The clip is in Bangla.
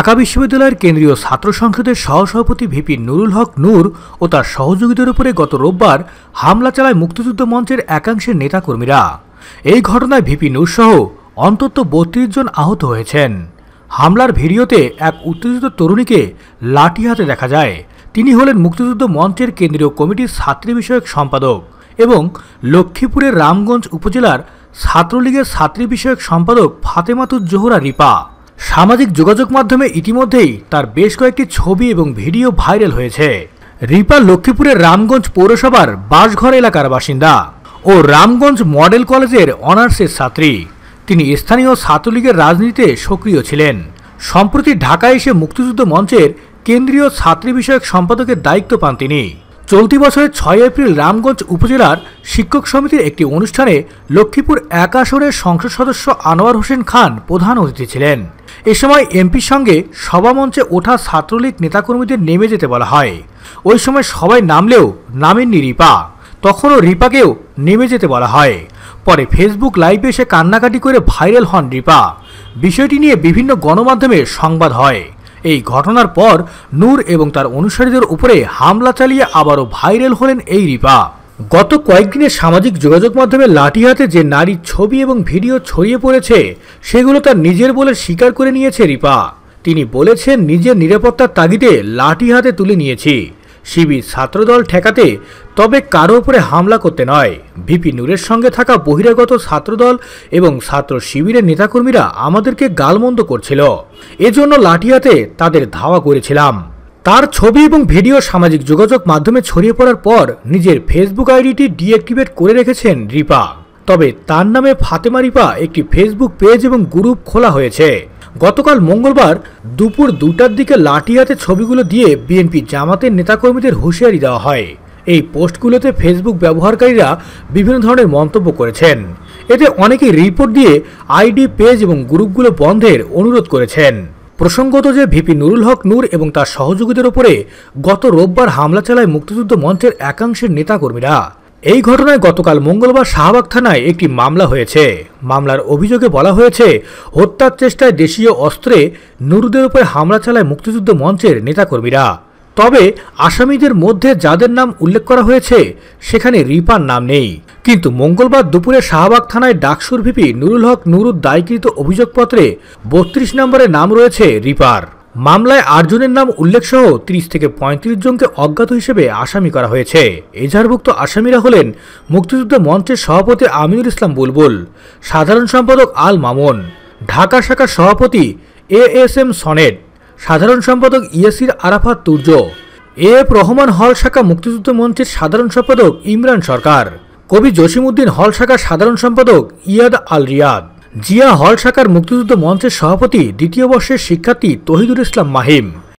ঢাকা বিশ্ববিদ্যালয়ের কেন্দ্রীয় ছাত্র সংসদের সহসভাপতি ভিপি নুরুল হক নূর ও তার সহযোগীদের উপরে গত রোববার হামলা চালায় মুক্তিযুদ্ধ মঞ্চের একাংশের নেতাকর্মীরা এই ঘটনায় ভিপি নূরসহ অন্তত বত্রিশ জন আহত হয়েছেন হামলার ভিডিওতে এক উত্তেজিত তরুণীকে লাঠি হাতে দেখা যায় তিনি হলেন মুক্তিযুদ্ধ মঞ্চের কেন্দ্রীয় কমিটির ছাত্রী বিষয়ক সম্পাদক এবং লক্ষ্মীপুরের রামগঞ্জ উপজেলার ছাত্রলীগের ছাত্রী বিষয়ক সম্পাদক ফাতেমাতুজ জোহরা রিপা সামাজিক যোগাযোগ মাধ্যমে ইতিমধ্যেই তার বেশ কয়েকটি ছবি এবং ভিডিও ভাইরাল হয়েছে রিপা লক্ষ্মীপুরের রামগঞ্জ পৌরসভার বাসঘর এলাকার বাসিন্দা ও রামগঞ্জ মডেল কলেজের অনার্সের ছাত্রী তিনি স্থানীয় ছাত্রলীগের রাজনীতিতে সক্রিয় ছিলেন সম্প্রতি ঢাকায় এসে মুক্তিযুদ্ধ মঞ্চের কেন্দ্রীয় ছাত্রী বিষয়ক সম্পাদকের দায়িত্ব পান তিনি চলতি বছরের ছয় এপ্রিল রামগঞ্জ উপজেলার শিক্ষক সমিতির একটি অনুষ্ঠানে লক্ষ্মীপুর এক সংসদ সদস্য আনোয়ার হোসেন খান প্রধান অতিথি ছিলেন এ সময় এমপির সঙ্গে সভামঞ্চে ওঠা ছাত্রলীগ নেতাকর্মীদের নেমে যেতে বলা হয় ওই সময় সবাই নামলেও নামেননি রিপা তখনও রিপাকেও নেমে যেতে বলা হয় পরে ফেসবুক লাইভে এসে কান্নাকাটি করে ভাইরাল হন রিপা বিষয়টি নিয়ে বিভিন্ন গণমাধ্যমে সংবাদ হয় এই ঘটনার পর নূর এবং তার অনুসারীদের উপরে হামলা চালিয়ে আবারও ভাইরাল হলেন এই রিপা গত কয়েকদিনে সামাজিক যোগাযোগ মাধ্যমে লাঠি হাতে যে নারীর ছবি এবং ভিডিও ছড়িয়ে পড়েছে সেগুলো তার নিজের বলে স্বীকার করে নিয়েছে রিপা তিনি বলেছেন নিজের নিরাপত্তার তাগিদে লাঠি হাতে তুলে নিয়েছি শিবির ছাত্রদল ঠেকাতে তবে কারো উপরে হামলা করতে নয় ভিপি নূরের সঙ্গে থাকা বহিরাগত ছাত্রদল এবং ছাত্র শিবিরের নেতাকর্মীরা আমাদেরকে গালমন্দ করছিল এজন্য লাঠিয়াতে তাদের ধাওয়া করেছিলাম তার ছবি এবং ভিডিও সামাজিক যোগাযোগ মাধ্যমে ছড়িয়ে পড়ার পর নিজের ফেসবুক আইডিটি ডিঅ্যাক্টিভেট করে রেখেছেন রিপা তবে তার নামে ফাতেমা রিপা একটি ফেসবুক পেজ এবং গ্রুপ খোলা হয়েছে গতকাল মঙ্গলবার দুপুর দুটার দিকে লাঠিয়াতে ছবিগুলো দিয়ে বিএনপি জামাতের নেতাকর্মীদের হুঁশিয়ারি দেওয়া হয় এই পোস্টগুলোতে ফেসবুক ব্যবহারকারীরা বিভিন্ন ধরনের মন্তব্য করেছেন এতে অনেকেই রিপোর্ট দিয়ে আইডি পেজ এবং গ্রুপগুলো বন্ধের অনুরোধ করেছেন প্রসঙ্গত যে ভিপি নুরুল হক নূর এবং তার সহযোগীদের ওপরে গত রোববার হামলা চালায় মুক্তিযুদ্ধ মঞ্চের একাংশের নেতাকর্মীরা এই ঘটনায় গতকাল মঙ্গলবার শাহবাগ থানায় একটি মামলা হয়েছে মামলার অভিযোগে বলা হয়েছে হত্যার চেষ্টায় দেশীয় অস্ত্রে নুরুদের উপরে হামলা চালায় মুক্তিযুদ্ধ মঞ্চের নেতাকর্মীরা তবে আসামিদের মধ্যে যাদের নাম উল্লেখ করা হয়েছে সেখানে রিপার নাম নেই কিন্তু মঙ্গলবার দুপুরে শাহবাগ থানায় ডাকসুর ভিপি নুরুল হক নুরুর দায়কৃত অভিযোগপত্রে বত্রিশ নম্বরে নাম রয়েছে রিপার মামলায় আটজনের নাম উল্লেখসহ তিরিশ থেকে পঁয়ত্রিশ জনকে অজ্ঞাত হিসেবে আসামি করা হয়েছে এজাহারভুক্ত আসামিরা হলেন মুক্তিযুদ্ধ মঞ্চের সভাপতি আমিনুল ইসলাম বুলবুল সাধারণ সম্পাদক আল মামুন ঢাকা শাখার সভাপতি এ এস এম সনেট সাধারণ সম্পাদক ইয়াসির আরাফাত তুর্য এফ রহমান হল শাখা মুক্তিযুদ্ধ মঞ্চের সাধারণ সম্পাদক ইমরান সরকার কবি জসিমউদ্দিন হল শাখার সাধারণ সম্পাদক ইয়াদ আল রিয়াদ জিয়া হল শাখার মুক্তিযুদ্ধ মঞ্চের সভাপতি দ্বিতীয় বর্ষের শিক্ষার্থী তহিদুল ইসলাম মাহিম